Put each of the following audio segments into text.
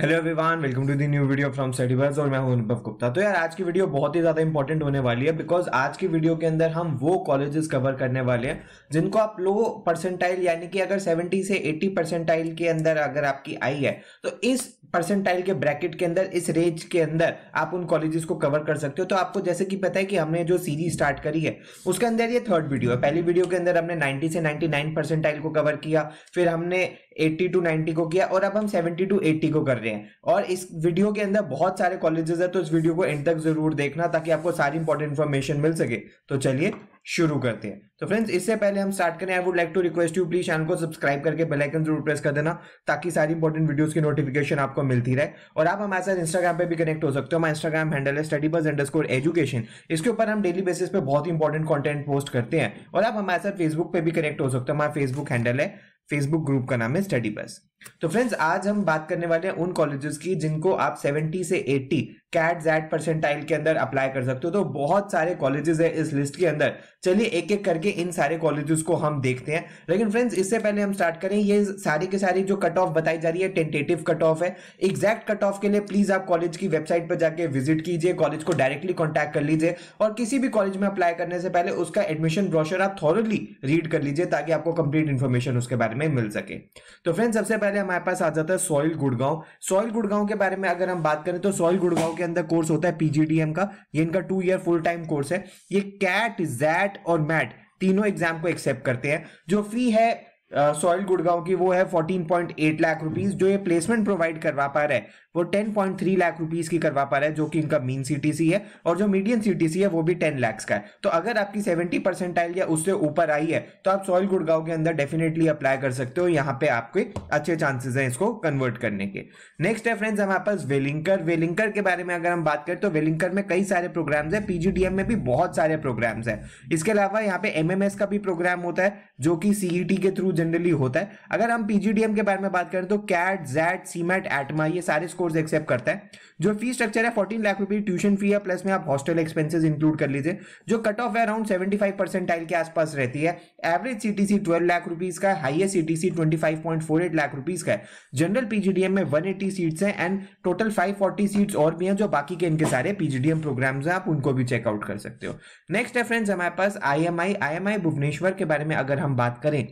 hello everyone welcome to the new video from सेटिवर्स और मैं हूं अनुभव गुप्ता तो यार आज की वीडियो बहुत ही ज़्यादा इंपॉर्टेंट होने वाली है बिकॉज आज की वीडियो के अंदर हम वो कॉलेजेस कवर करने वाले हैं जिनको आप लो परसेंटाइल यानी कि अगर 70 से 80 परसेंटाइल के अंदर अगर आपकी आई है तो इस परसेंटाइल के ब्रैकेट के अंदर इस रेंज के अंदर आप उन कॉलेजेस को कवर कर सकते हो तो आपको जैसे कि पता है कि हमने जो सीरीज स्टार्ट करी है उसके अंदर ये थर्ड वीडियो है पहली वीडियो के अंदर हमने 90 से नाइन्टी परसेंटाइल को कवर किया फिर हमने 80 टू 90 को किया और अब हम 70 टू 80 को कर रहे हैं और इस वीडियो के अंदर बहुत सारे कॉलेजेस है तो इस वीडियो को एंड तक जरूर देखना ताकि आपको सारी इंपॉर्टेंट इन्फॉर्मेशन मिल सके तो चलिए शुरू करते हैं तो फ्रेंड्स इससे पहले हम स्टार्ट करें I would like to request you please channel को सब्सक्राइब करके बेल आइकन जरूर प्रेस कर देना ताकि सारी इंपॉर्टेंट वीडियोस की नोटिफिकेशन आपको मिलती रहे और आप हमारे साथ इंस्टाग्राम पे भी कनेक्ट हो सकते हो हमारा इंस्टाग्राम हैंडल है स्टडी बस अंडरस्कोर एजुकेशन इसके ऊपर हम डेली बेसिस पे बहुत इंपॉर्टेंट कॉन्टेंट पोस्ट करते हैं और आप हमारे साथ फेसबुक पर भी कनेक्ट हो सकते हो हमारा फेसबुक हैंडल है फेसबुक ग्रुप का नाम है स्टडी बस तो फ्रेंड्स आज हम बात करने वाले हैं उन कॉलेजेस की जिनको आप 70 से 80 कैट जैट परसेंटाइल के अंदर अप्लाई कर सकते हो तो बहुत सारे कॉलेजेस है इस लिस्ट के अंदर चलिए एक एक करके इन सारे कॉलेजेस को हम देखते हैं लेकिन फ्रेंड्स इससे पहले हम स्टार्ट करें ये सारी के सारी जो कट ऑफ बताई जा रही है टेंटेटिव कट ऑफ है एग्जैक्ट कट ऑफ के लिए प्लीज आप कॉलेज की वेबसाइट पर जाके विजिट कीजिए कॉलेज को डायरेक्टली कॉन्टैक्ट कर लीजिए और किसी भी कॉलेज में अप्लाई करने से पहले उसका एडमिशन ब्रोशर आप थॉरली रीड कर लीजिए ताकि आपको कंप्लीट इन्फॉर्मेशन उसके बारे में मिल सके तो फ्रेंड्स सबसे पहले पहले हमारे पास आ जाता है सॉइल गुड़गांव सॉइल गुड़गांव के बारे में अगर हम बात करें तो सॉइल गुड़गांव के अंदर कोर्स होता है पीजीडीएम का ये इनका two year full time course है ये कैट जैट और मैट तीनों एग्जाम को एक्सेप्ट करते हैं जो फी है सॉइल uh, गुड़गांव की वो है 14.8 लाख रुपीस जो ये प्लेसमेंट प्रोवाइड करवा पा रहा है वो 10.3 लाख रुपीस की करवा पा रहा है जो कि इनका मीन सीटीसी है और जो मीडियम सीटीसी है वो भी 10 लाख का है तो अगर आपकी 70 परसेंटाइल या उससे ऊपर आई है तो आप सॉइल गुड़गांव के अंदर डेफिनेटली अप्लाई कर सकते हो यहाँ पे आपके अच्छे चांसेस है इसको कन्वर्ट करने के नेक्स्ट है फ्रेंड्स हमारे पास वेलिंकर वेलिंकर के बारे में अगर हम बात करें तो वेलिंकर में कई सारे प्रोग्राम्स है पीजीडीएम में भी बहुत सारे प्रोग्राम्स है इसके अलावा यहाँ पे एमएमएस का भी प्रोग्राम होता है जो कि सीई e के थ्रू जनरली होता है अगर हम पीजीडीएम के बारे में बात करें तो कैट जैट सीमेट एटमा ये सारे स्कोर्स एक्सेप्ट करता है जो फी स्ट्रक्चर है फोर्टीन लाख रुपए ट्यूशन फी है प्लस में आप हॉस्टल एक्सपेंसेस इंक्लूड कर लीजिए जो कट ऑफ है अराउंड सेवेंटी फाइव परसेंटाइल के आसपास रहती है average C twelve lakh rupees का highest C twenty five point four eight lakh rupees का जनरल पीजीडीएम में वन एटी सीट्स है and total five forty seats और भी हैं जो बाकी के इनके सारे पीजीडीएम प्रोग्राम्स हैं आप उनको भी चेकआउट कर सकते हो नेक्स्ट है फ्रेंड्स हमारे पास I M I I M I Bhubaneswar के बारे में अगर हम बात करें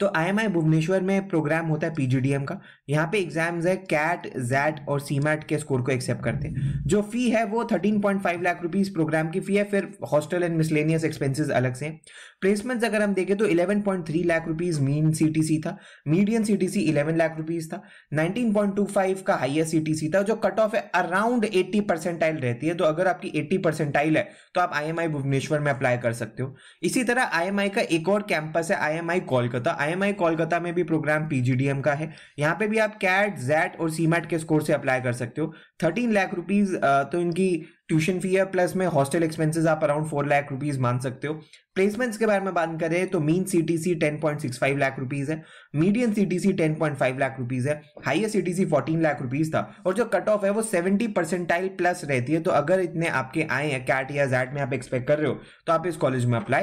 तो आई भुवनेश्वर में प्रोग्राम होता है पीजीडीएम का यहाँ पे एग्जाम्स है कैट जैट और सीमैट के स्कोर को एक्सेप्ट करते हैं जो फी है वो thirteen point five lakh rupees programme की फी है फिर हॉस्टल एंड मिसलेनियस एक्सपेंसिस अलग से प्लेसमेंट्स अगर हम देखें तो eleven point three lakh rupees mean C था मीडियन सी 11 लाख रुपीज था 19.25 का हाइएस्ट सी था जो कट ऑफ है अराउंड एट्टी परसेंटाइल रहती है तो अगर आपकी एट्टी परसेंटाइल है तो आप आई भुवनेश्वर में अप्लाई कर सकते हो इसी तरह आई का एक और कैंपस है आईएमआई कोलकाता आईएमआई कोलकाता में भी प्रोग्राम पीजीडीएम का है यहाँ पे भी आप कैट जैट और सीमेट के स्कोर से अप्लाई कर सकते हो थर्टीन लाख रुपीज तो इनकी ट्यूशन फी है प्लस में हॉस्टल एक्सपेंसेस आप अराउंड फोर लाख रुपीज मान सकते हो प्लेसमेंट्स के बारे में बात करें तो mean C C T ten point six five lakh rupees है medium C C T ten point five lakh rupees है C T C fourteen lakh rupees था और जो कट ऑफ है वो सेवेंटी परसेंटाइल प्लस रहती है तो अगर इतने आपके आए हैं कैट या जैट में आप एक्सपेक्ट कर रहे हो तो आप इस कॉलेज में अप्लाई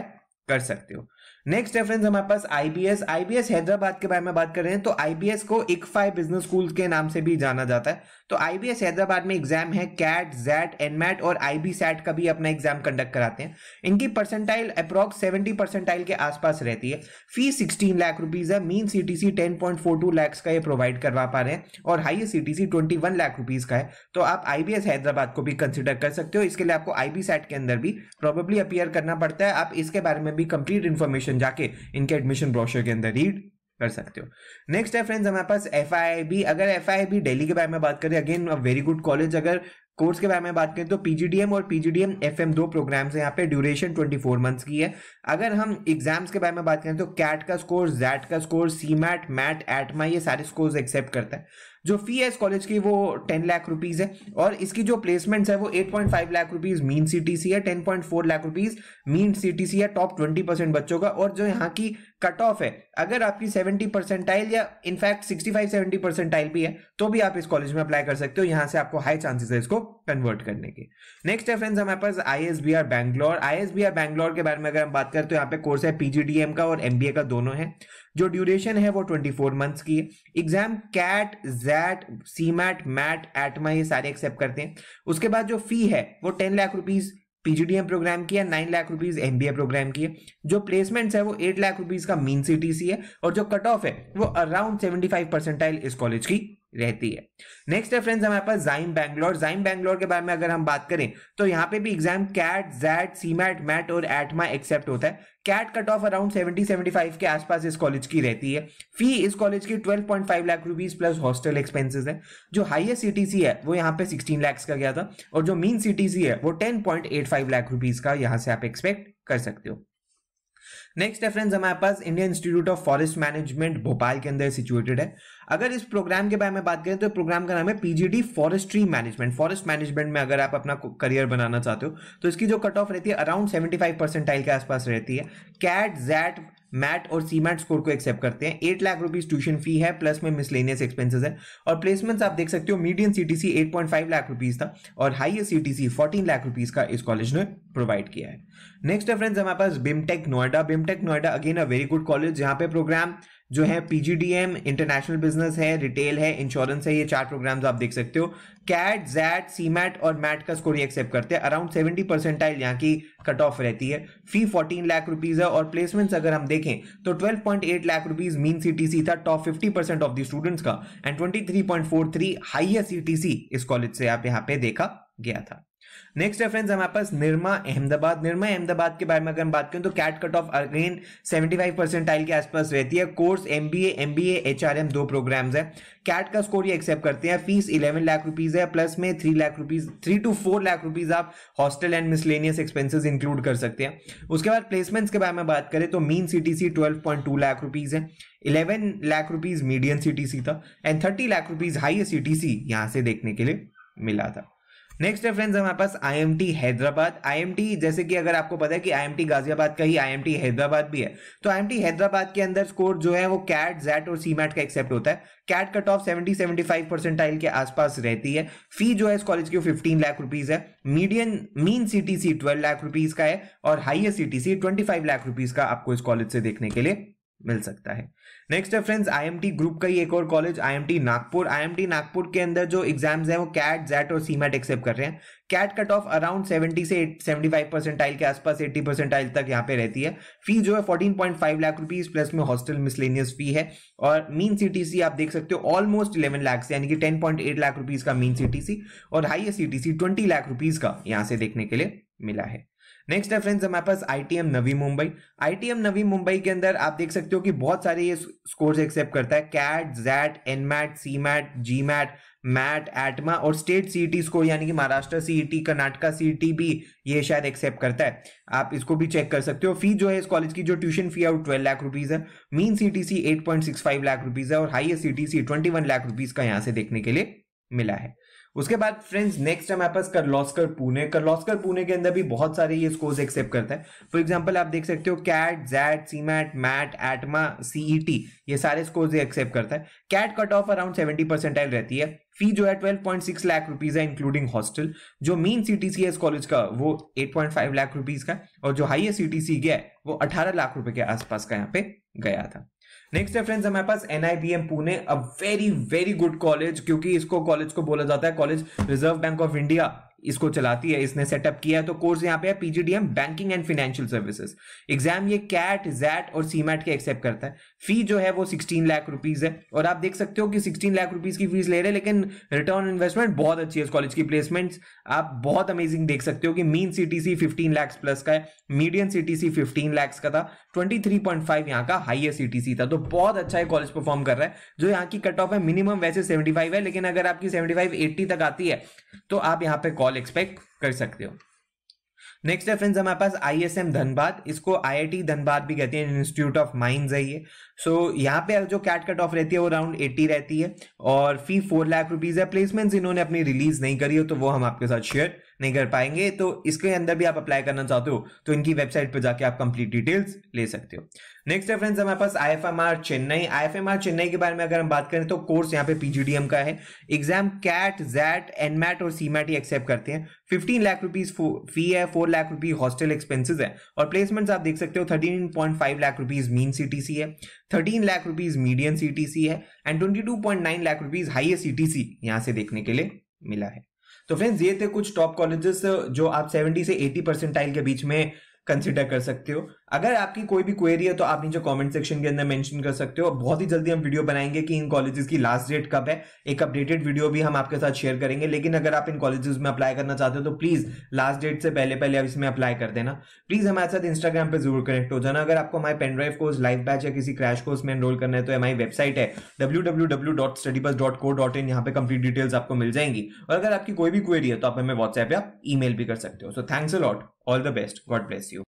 कर सकते हो नेक्स्ट रेफरेंस हमारे पास आईबीएस आईबीएस हैदराबाद के बारे में बात कर रहे हैं तो आईबीएस को इकफाई बिजनेस स्कूल के नाम से भी जाना जाता है तो आईबीएस हैदराबाद में एग्जाम है कैट जैट एनमैट और आईबी सैट का भी अपना एग्जाम कंडक्ट कराते हैं इनकी परसेंटाइल अप्रॉक्स सेवेंटी परसेंटाइल के आसपास रहती है फीस सिक्सटीन लाख रुपीज है mean C ten point four two lakhs का ये प्रोवाइड करवा पा रहे हैं और highest C twenty one lakh rupees का है तो आप आईबीएस हैदराबाद को भी कंसिडर कर सकते हो इसके लिए आपको आईबीसैट के अंदर भी प्रॉबेबली अपियर करना पड़ता है आप इसके बारे में भी कंप्लीट इन्फॉर्मेशन सेक्शन जाके इनके एडमिशन ब्रोशर के अंदर रीड कर सकते हो नेक्स्ट है फ्रेंड्स हमारे पास एफ अगर एफ दिल्ली के बारे में बात करें again a very good college अगर कोर्स के बारे में बात करें तो पीजीडीएम और पीजीडीएम एफएम दो प्रोग्राम्स हैं यहाँ पे ड्यूरेशन 24 मंथ्स की है अगर हम एग्जाम्स के बारे में बात करें तो कैट का स्कोर जैट का score C mat MAT ATMA ये सारे स्कोर्स एक्सेप्ट करता है जो फी है इस कॉलेज की वो टेन लाख रुपीज है और इसकी जो प्लेसमेंट्स है वो eight point five lakh rupees mean CTC है ten point four lakh rupees mean CTC है टॉप ट्वेंटी परसेंट बच्चों का और जो यहाँ की कट ऑफ है अगर आपकी सेवेंटी परसेंटाइल या in fact sixty five seventy percentile भी है तो भी आप इस कॉलेज में अप्लाई कर सकते हो यहाँ से आपको हाई चांसेस है इसको कन्वर्ट करने के नेक्स्ट है फ्रेंड्स हमारे पास I S B R Bangalore I S B R Bangalore के बारे में अगर हम बात करें तो यहाँ पे कोर्स है पीजीडीएम का और एमबीए का दोनों है जो ड्यूरेशन है वो 24 मंथ्स की है exam CAT XAT CMAT MAT ATMA ये सारे एक्सेप्ट करते हैं उसके बाद जो फी है वो 10 लाख रुपीज पीजीडीएम प्रोग्राम की है nine lakh rupees MBA programme की है जो प्लेसमेंट्स है वो एट लाख रुपीज का मीन सीटीसी है और जो कट ऑफ है वो अराउंड सेवेंटी फाइव परसेंटाइल इस कॉलेज की रहती है नेक्स्ट है फ्रेंड्स हमारे पास जाइम बैंगलोर जाइम बैंगलोर के बारे में अगर हम बात करें तो यहाँ पे भी exam CAT XAT CMAT MAT और एटमा एक्सेप्ट होता है कैट कट ऑफ अराउंड 70 75 के आसपास इस कॉलेज की रहती है फी इस कॉलेज की 12.5 lakh rupees plus hostel expenses है जो हाईएस्ट सी है वो यहाँ पे 16 लाख का गया था और जो मीन सी है वो 10.85 लाख रुपीज का यहाँ से आप एक्सपेक्ट कर सकते हो नेक्स्ट रेफरेंस हमारे पास Indian Institute of Forest Management Bhopal के अंदर सिचुएटेड है अगर इस प्रोग्राम के बारे में बात करें तो प्रोग्राम का नाम है PGD forestry management forest management में अगर आप अपना करियर बनाना चाहते हो तो इसकी जो कट ऑफ रहती है अराउंड सेवेंटी फाइव परसेंटाइल के आसपास रहती है कैट जैट मैट और सी मैट स्कोर को एक्सेप्ट करते हैं eight lakh rupees tuition fee है प्लस में मिसलेनियस एक्सपेंसेस है और प्लेसमेंट्स आप देख सकते हो मीडियम सीटीसी 8.5 लाख रुपीज था और हाईएस्ट सीटीसी 14 लाख रुपीज का इस कॉलेज ने प्रोवाइड किया है नेक्स्ट डिफरेंस हमारे पास BIMTECH Noida BIMTECH Noida again a very good college यहाँ पे प्रोग्राम जो है पीजीडीएम इंटरनेशनल बिजनेस है रिटेल है इंश्योरेंस है ये चार प्रोग्राम्स आप देख सकते हो कैट जैट मैट और मैट का स्कोर एक्सेप्ट करते हैं अराउंड सेवेंटी परसेंटाइल यहाँ की कट ऑफ रहती है फी फोर्टीन लाख रुपीज है और प्लेसमेंट्स अगर हम देखें तो twelve point eight lakh rupees mean CTC था top fifty percent of the students का and twenty three point four three highest CTC इस कॉलेज से आप यहाँ पे देखा गया था नेक्स्ट रेफरेंस हमारे पास निर्मा अहमदाबाद निर्मा अहमदाबाद के बारे में अगर हम बात करें तो CAT cut off again 75 percentile के आसपास रहती है कोर्स एमबीए एमबीए एचआरएम दो प्रोग्राम्स है कैट का स्कोर ये एक्सेप्ट करते हैं फीस 11 लाख रुपीज है प्लस में 3 lakh rupees 3 to 4 lakh rupees आप hostel and miscellaneous expenses include कर सकते हैं उसके बाद प्लेसमेंट्स के बारे में बात करें तो मीन सीटीसी 12.2 लाख रुपीज है 11 लाख रुपीज मीडियम सीटीसी था and 30 lakh rupees C T यहां से देखने के लिए मिला था नेक्स्ट है फ्रेंड्स हमारे पास आईएमटी हैदराबाद आईएमटी जैसे कि अगर आपको पता है कि आईएमटी गाजियाबाद का ही आईएमटी हैदराबाद भी है तो आईएमटी हैदराबाद के अंदर स्कोर जो है वो कैट जैट और सीमैट का एक्सेप्ट होता है CAT cut off seventy seventy five percentile के आसपास रहती है फी जो है इस कॉलेज की फिफ्टीन लाख रुपीज है medium mean C twelve lakh rupees का है और C twenty five lakh rupees का आपको इस कॉलेज से देखने के लिए मिल सकता है नेक्स्ट है फ्रेंड्स आईएमटी ग्रुप का ही एक और college IMT Nagpur IMT Nagpur के अंदर जो एग्जाम्स हैं वो कैट जैट और सीमेट एक्सेप्ट कर रहे हैं कैट कट ऑफ अराउंड 70 से 75 परसेंटाइल के आसपास 80 परसेंटाइल तक यहाँ पे रहती है फी जो है 14.5 लाख रुपीज प्लस में हॉस्टल मिसलेनियस फी है और मीन सीटीसी आप देख सकते हो ऑलमोस्ट 11 लाख से यानी कि 10.8 लाख रुपीज का मीन सीटीसी और हाईएस्ट सीटीसी 20 लाख रुपीज का यहाँ से देखने के लिए मिला है नेक्स्ट है फ्रेंड्स हमारे पास एम नवी मुंबई एम नवी मुंबई के अंदर आप देख सकते हो कि बहुत सारे ये स्कोर्स एक्सेप्ट करता है कैट जैट एनमैट मैट सी मैट मैट एटमा और स्टेट सीईटी स्कोर यानी कि Maharashtra CET e Karnataka CET e भी ये शायद एक्सेप्ट करता है आप इसको भी चेक कर सकते हो फी जो है इस कॉलेज की जो ट्यूशन फी है वो ट्वेल्व लाख रुपीज है mean C six five lakh rupees है और highest twenty one lakh rupees का यहाँ से देखने के लिए मिला है उसके बाद फ्रेंड्स नेक्स्ट हमारे पास करलॉस्कर पुणे करलॉस्कर पुणे के अंदर भी बहुत सारे ये स्कोर्स एक्सेप्ट करता है फॉर एग्जांपल आप देख सकते हो CAT XAT CMAT MAT ATMA CET ये सारे स्कोर्स ये एक्सेप्ट करता है CAT cut off around seventy percentile रहती है फी जो है 12.6 लाख रुपीज है इंक्लूडिंग हॉस्टल जो मेन सी है इस कॉलेज का वो 8.5 लाख रुपीज का और जो हाइएस्ट सीटीसी गया है वो 18 लाख रुपए के आसपास का यहाँ पे गया था नेक्स्ट है फ्रेंड्स हमारे पास N Pune a very very good college क्योंकि इसको कॉलेज को बोला जाता है college reserve bank of India इसको चलाती है इसने सेटअप किया है तो कोर्स यहाँ पे है PGDM banking and financial services exam ये कैट जैट और सीमैट के एक्सेप्ट करता है फी जो है वो सिक्सटीन लाख रुपीज है और आप देख सकते हो कि सिक्सटीन लाख रुपीज की फीस ले रहे हैं लेकिन रिटर्न इन्वेस्टमेंट बहुत अच्छी है इस कॉलेज की प्लेसमेंट आप बहुत अमेजिंग देख सकते हो कि mean C fifteen lakhs plus का है मीडियम सी फिफ्टीन लैक्स का था ट्वेंटी थ्री पॉइंट फाइव यहाँ का सी टी सी था तो बहुत अच्छा है कॉलेज परफॉर्म कर रहा है जो यहाँ की कट ऑफ है मिनिमम वैसे सेवेंटी फाइव है लेकिन अगर आपकी सेवेंटी फाइव एट्टी तक आती है तो आप यहाँ पे कॉल कॉल एक्सपेक्ट कर सकते हो नेक्स्ट है फ्रेंड्स हमारे पास आई एस एम धनबाद इसको आई आई टी धनबाद भी कहते हैं इंस्टीट्यूट ऑफ माइंड है ये सो so, यहाँ पे जो कैट कट ऑफ रहती है वो अराउंड एट्टी रहती है और फी फोर लाख रुपीज है प्लेसमेंट्स इन्होंने अपनी रिलीज नहीं करी हो तो वो हम आपके साथ शेयर नहीं कर पाएंगे तो इसके अंदर भी आप अप्लाई करना चाहते हो तो इनकी वेबसाइट पर जाके आप कंप्लीट डिटेल्स ले सकते हो नेक्स्ट रेफरेंस हमारे पास R Chennai I F M R Chennai के बारे में अगर हम बात करें तो कोर्स यहाँ पे पीजीडीएम का है एग्जाम कैट जैट एनमैट और सीमैट ही एक्सेप्ट करते हैं फिफ्टीन लाख रुपीज फी है four lakh rupees hostel expenses है और प्लेसमेंट्स आप देख सकते हो thirteen point five lakh rupees mean C है thirteen lakh rupees T C है and twenty two point nine lakh rupees T C यहाँ से देखने के लिए मिला है तो फ्रेंड्स ये थे कुछ टॉप कॉलेजेस जो आप 70 से 80 परसेंटाइल के बीच में कंसिडर कर सकते हो अगर आपकी कोई भी क्वेरी है तो आप नीचे कमेंट सेक्शन के अंदर मेंशन कर सकते हो और बहुत ही जल्दी हम वीडियो बनाएंगे कि इन कॉलेजेस की लास्ट डेट कब है एक अपडेटेड वीडियो भी हम आपके साथ शेयर करेंगे लेकिन अगर आप इन कॉलेजेस में अप्लाई करना चाहते हो तो प्लीज लास्ट डेट से पहले पहले आप इसमें अप्लाई कर देना प्लीज हमारे साथ इंस्टाग्राम पर जरूर कनेक्ट हो जाना अगर आपको हमारे पेनड्राइव कोर्स लाइव बैच या किसी क्रैश कोर्स में एनरोल करना है तो हमारी वेबसाइट है डब्ल्यू यहाँ पे कंप्लीट डिटेल्स आपको मिल जाएंगी और अगर आपकी कोई भी क्वेरी है तो आप हमें व्हाट्सएप या ई भी कर सकते हो so thanks a lot all the best God bless you